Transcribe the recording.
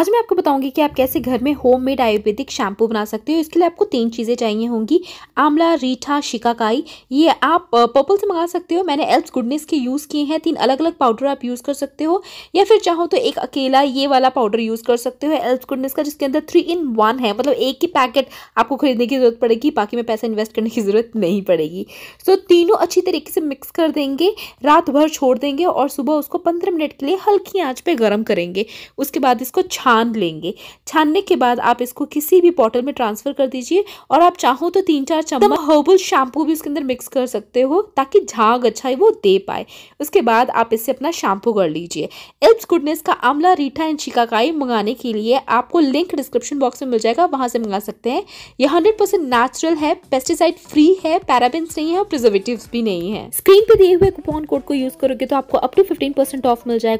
आज मैं आपको बताऊंगी कि आप कैसे घर में होम मेड आयुर्वेदिक शैम्पू बना सकते हो इसके लिए आपको तीन चीज़ें चाहिए होंगी आमला रीठा शिकाकाई ये आप पर्पल से मंगा सकते हो मैंने एल्स गुडनेस के यूज़ किए हैं तीन अलग अलग पाउडर आप यूज़ कर सकते हो या फिर चाहो तो एक अकेला ये वाला पाउडर यूज़ कर सकते हो एल्स गुडनेस का जिसके अंदर थ्री इन वन है मतलब एक ही पैकेट आपको खरीदने की ज़रूरत पड़ेगी बाकी में पैसा इन्वेस्ट करने की ज़रूरत नहीं पड़ेगी सो तीनों अच्छी तरीके से मिक्स कर देंगे रात भर छोड़ देंगे और सुबह उसको पंद्रह मिनट के लिए हल्की आँच पर गर्म करेंगे उसके बाद इसको छा छान लेंगे छानने के बाद आप इसको किसी भी बॉटल में ट्रांसफर कर दीजिए और आप चाहो तो तीन चार चम्मच हर्बल शैम्पू भी इसके अंदर मिक्स कर सकते हो ताकि झाग अच्छा वो दे पाए उसके बाद आप इससे अपना शैम्पू कर लीजिए एल्प्स गुडनेस का आमला रीठा एंड शिकाकाई मंगाने के लिए आपको लिंक डिस्क्रिप्शन बॉक्स में मिल जाएगा वहाँ से मंगा सकते हैं ये हंड्रेड परसेंट नेचुरल है पेस्टिसाइड फ्री है पैराबिन नहीं है और प्रिजर्वेटिव भी नहीं है स्क्रीन पे दिए हुए कूपन कोड को यूज करोगे तो आपको अपटू फिफ्टीन परसेंट ऑफ मिल जाएगा